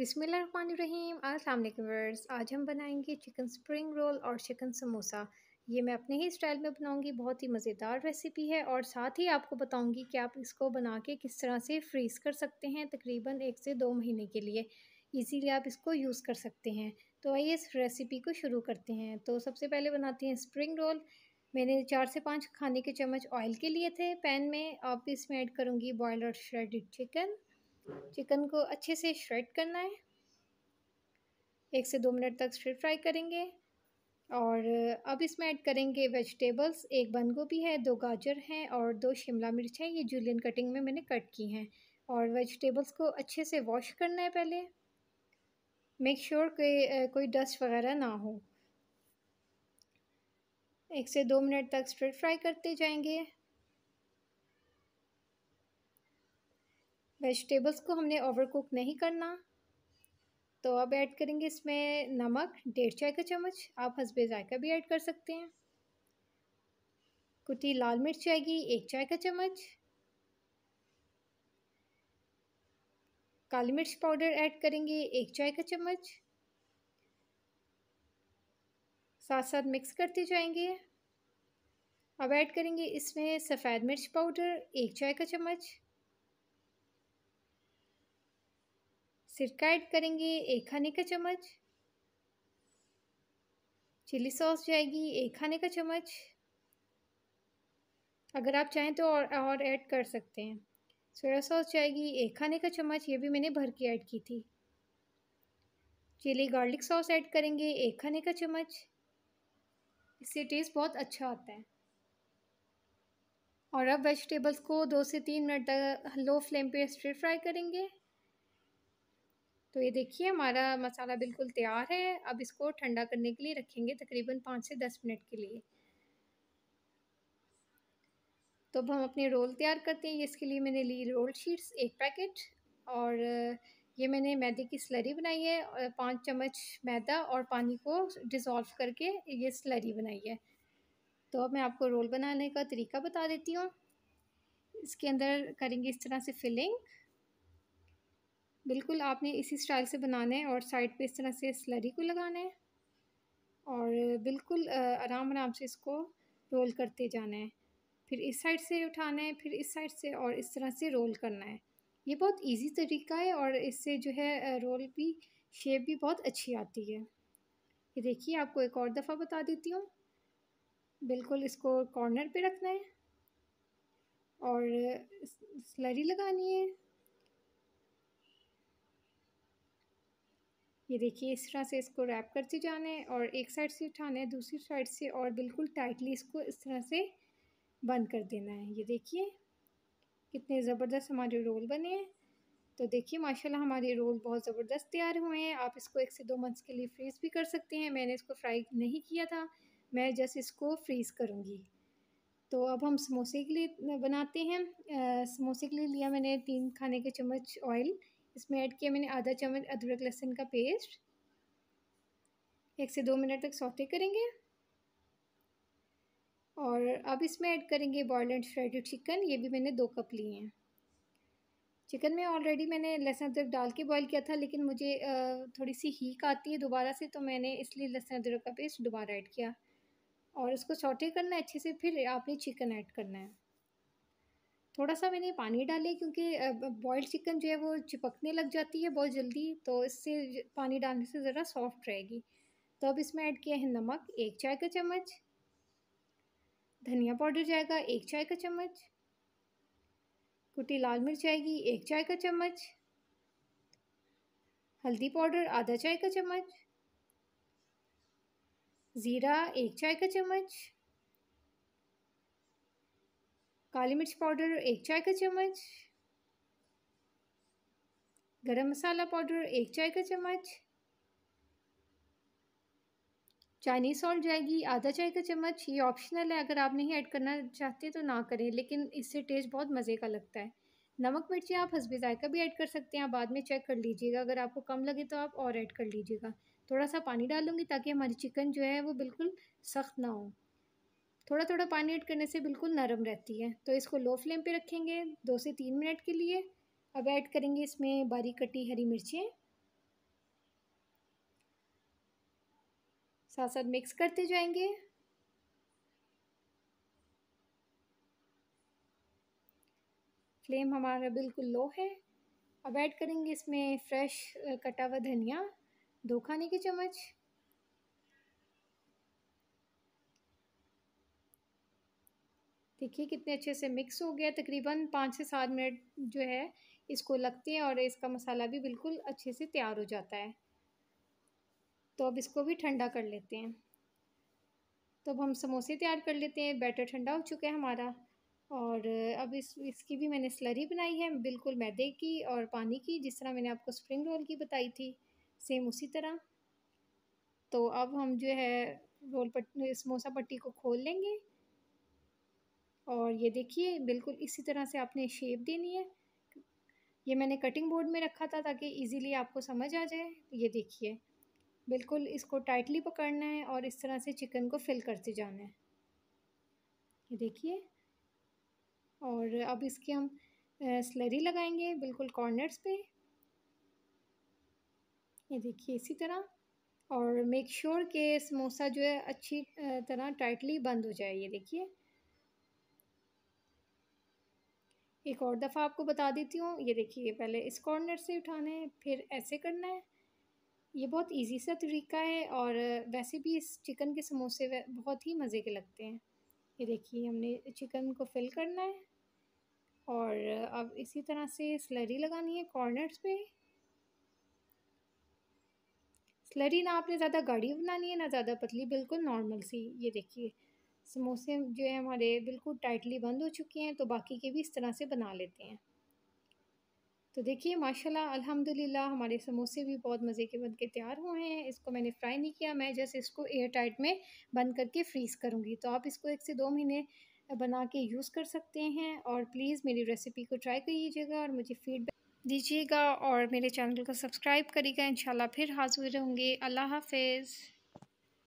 बिसमीम अलैक्म वर्स आज हम बनाएंगे चिकन स्प्रिंग रोल और चिकन समोसा ये मैं अपने ही स्टाइल में बनाऊंगी बहुत ही मज़ेदार रेसिपी है और साथ ही आपको बताऊंगी कि आप इसको बना के किस तरह से फ्रीज़ कर सकते हैं तकरीबन एक से दो महीने के लिए इजीली आप इसको यूज़ कर सकते हैं तो आइए इस रेसिपी को शुरू करते हैं तो सबसे पहले बनाते हैं स्प्रिंग रोल मैंने चार से पाँच खाने के चम्मच ऑयल के लिए थे पैन में आप इसमें ऐड करूँगी बॉयल्ड और चिकन चिकन को अच्छे से श्रेड करना है एक से दो मिनट तक श्रेड फ्राई करेंगे और अब इसमें ऐड करेंगे वेजिटेबल्स एक बंद गोभी है दो गाजर हैं और दो शिमला मिर्च है ये जूलियन कटिंग में मैंने कट की हैं और वेजिटेबल्स को अच्छे से वॉश करना है पहले मेक श्योर sure कि कोई डस्ट वगैरह ना हो एक से दो मिनट तक स्ट्रेट फ्राई करते जाएंगे वेजिटेबल्स को हमने ओवर कुक नहीं करना तो अब ऐड करेंगे इसमें नमक डेढ़ चाय का चम्मच आप हसबे जायका भी ऐड कर सकते हैं कुटी लाल मिर्च आएगी एक चाय का चम्मच काली मिर्च पाउडर ऐड करेंगे एक चाय का चम्मच साथ साथ मिक्स करते जाएंगे अब ऐड करेंगे इसमें सफ़ेद मिर्च पाउडर एक चाय का चम्मच सिरका ऐड करेंगे एक खाने का चम्मच चिली सॉस जाएगी एक खाने का चम्मच अगर आप चाहें तो और और ऐड कर सकते हैं सोया सॉस जाएगी एक खाने का चम्मच ये भी मैंने भर के ऐड की थी चिली गार्लिक सॉस ऐड करेंगे एक खाने का चम्मच इससे टेस्ट बहुत अच्छा आता है और अब वेजिटेबल्स को दो से तीन मिनट तक लो फ्लेम पे स्ट्रे फ्राई करेंगे तो ये देखिए हमारा मसाला बिल्कुल तैयार है अब इसको ठंडा करने के लिए रखेंगे तकरीबन पाँच से दस मिनट के लिए तो अब हम अपने रोल तैयार करते हैं इसके लिए मैंने ली रोल शीट्स एक पैकेट और ये मैंने मैदे की स्लरी बनाई है और पाँच चम्मच मैदा और पानी को डिज़ोल्व करके ये स्लरी बनाई है तो अब मैं आपको रोल बनाने का तरीका बता देती हूँ इसके अंदर करेंगे इस तरह से फिलिंग बिल्कुल आपने इसी स्टाइल से बनाना है और साइड पे इस तरह से स्लरी को लगाना है और बिल्कुल आराम आराम से इसको रोल करते जाना है फिर इस साइड से उठाना है फिर इस साइड से और इस तरह से रोल करना है ये बहुत इजी तरीका है और इससे जो है रोल भी शेप भी बहुत अच्छी आती है ये देखिए आपको एक और दफ़ा बता देती हूँ बिल्कुल इसको कॉर्नर पे रखना है और स्लरी लगानी है ये देखिए इस तरह से इसको रैप करते जाना है और एक साइड से उठाना है दूसरी साइड से और बिल्कुल टाइटली इसको इस तरह से बंद कर देना है ये देखिए कितने ज़बरदस्त हमारे रोल बने हैं तो देखिए माशाल्लाह हमारे रोल बहुत ज़बरदस्त तैयार हुए हैं आप इसको एक से दो मंथ्स के लिए फ्रीज़ भी कर सकते हैं मैंने इसको फ्राई नहीं किया था मैं जस्ट इसको फ्रीज़ करूँगी तो अब हम समोसे के लिए बनाते हैं समोसे के लिए लिया मैंने तीन खाने के चम्मच ऑयल इसमें ऐड किया मैंने आधा चम्मच अदरक लहसुन का पेस्ट एक से दो मिनट तक सौते करेंगे और अब इसमें ऐड करेंगे बॉयल्ड एंड फ्राइड चिकन ये भी मैंने दो कप लिए हैं चिकन में ऑलरेडी मैंने लहसुन अदरक डाल के बॉईल किया था लेकिन मुझे थोड़ी सी हीक आती है दोबारा से तो मैंने इसलिए लहसुन अदरक का पेस्ट दोबारा ऐड किया और उसको सौटे करना है अच्छे से फिर आपने चिकन ऐड करना है थोड़ा सा मैंने पानी डाले क्योंकि बॉयल्ड चिकन जो है वो चिपकने लग जाती है बहुत जल्दी तो इससे पानी डालने से ज़रा सॉफ्ट रहेगी तो अब इसमें ऐड किया है नमक एक चाय का चम्मच धनिया पाउडर जाएगा एक चाय का चम्मच कुटी लाल मिर्च आएगी एक चाय का चम्मच हल्दी पाउडर आधा चाय का चम्मच ज़ीरा एक चाय का चम्मच काली मिर्च पाउडर एक चाय का चम्मच गरम मसाला पाउडर एक चाय का चम्मच चाइनीज़ सॉल्ट जाएगी आधा चाय का चम्मच ये ऑप्शनल है अगर आप नहीं ऐड करना चाहते तो ना करें लेकिन इससे टेस्ट बहुत मज़े का लगता है नमक मिर्ची आप हसबे जायका भी ऐड कर सकते हैं आप बाद में चेक कर लीजिएगा अगर आपको कम लगे तो आप और ऐड कर लीजिएगा थोड़ा सा पानी डालूंगी ताकि हमारी चिकन जो है वो बिल्कुल सख्त ना हो थोड़ा थोड़ा पानी ऐड करने से बिल्कुल नरम रहती है तो इसको लो फ्लेम पे रखेंगे दो से तीन मिनट के लिए अब ऐड करेंगे इसमें बारीक कटी हरी मिर्चें साथ साथ मिक्स करते जाएंगे फ्लेम हमारा बिल्कुल लो है अब ऐड करेंगे इसमें फ्रेश कटा हुआ धनिया दो खाने के चम्मच देखिए कितने अच्छे से मिक्स हो गया तकरीबन पाँच से सात मिनट जो है इसको लगते हैं और इसका मसाला भी बिल्कुल अच्छे से तैयार हो जाता है तो अब इसको भी ठंडा कर लेते हैं तो अब हम समोसे तैयार कर लेते हैं बैटर ठंडा हो चुका है हमारा और अब इस इसकी भी मैंने स्लरी बनाई है बिल्कुल मैदे की और पानी की जिस तरह मैंने आपको स्प्रिंग रोल की बताई थी सेम उसी तरह तो अब हम जो है रोल पट समोसा पट्टी को खोल लेंगे और ये देखिए बिल्कुल इसी तरह से आपने शेप देनी है ये मैंने कटिंग बोर्ड में रखा था ताकि इजीली आपको समझ आ जाए ये देखिए बिल्कुल इसको टाइटली पकड़ना है और इस तरह से चिकन को फिल करते जाना है ये देखिए और अब इसके हम स्लरी लगाएंगे बिल्कुल कॉर्नर्स पे ये देखिए इसी तरह और मेक श्योर sure के समोसा जो है अच्छी तरह टाइटली बंद हो जाए ये देखिए एक और दफ़ा आपको बता देती हूँ ये देखिए पहले इस कॉर्नर से उठाना है फिर ऐसे करना है ये बहुत इजी सा तरीका है और वैसे भी इस चिकन के समोसे बहुत ही मज़े के लगते हैं ये देखिए हमने चिकन को फिल करना है और अब इसी तरह से स्लरी लगानी है कॉर्नर्स पे स्लरी ना आपने ज़्यादा गाढ़ी बनानी है ना ज़्यादा पतली बिल्कुल नॉर्मल सी ये देखिए समोसे जो है हमारे बिल्कुल टाइटली बंद हो चुके हैं तो बाकी के भी इस तरह से बना लेते हैं तो देखिए माशाल्लाह अल्हम्दुलिल्लाह हमारे समोसे भी बहुत मज़े के बन के तैयार हुए हैं इसको मैंने फ्राई नहीं किया मैं जस्ट इसको एयर टाइट में बंद करके फ्रीज़ करूँगी तो आप इसको एक से दो महीने बना के यूज़ कर सकते हैं और प्लीज़ मेरी रेसिपी को ट्राई करिएगा और मुझे फीडबैक दीजिएगा और मेरे चैनल को सब्सक्राइब करिएगा इन फिर हाजिर होंगे अल्लाह हाफिज़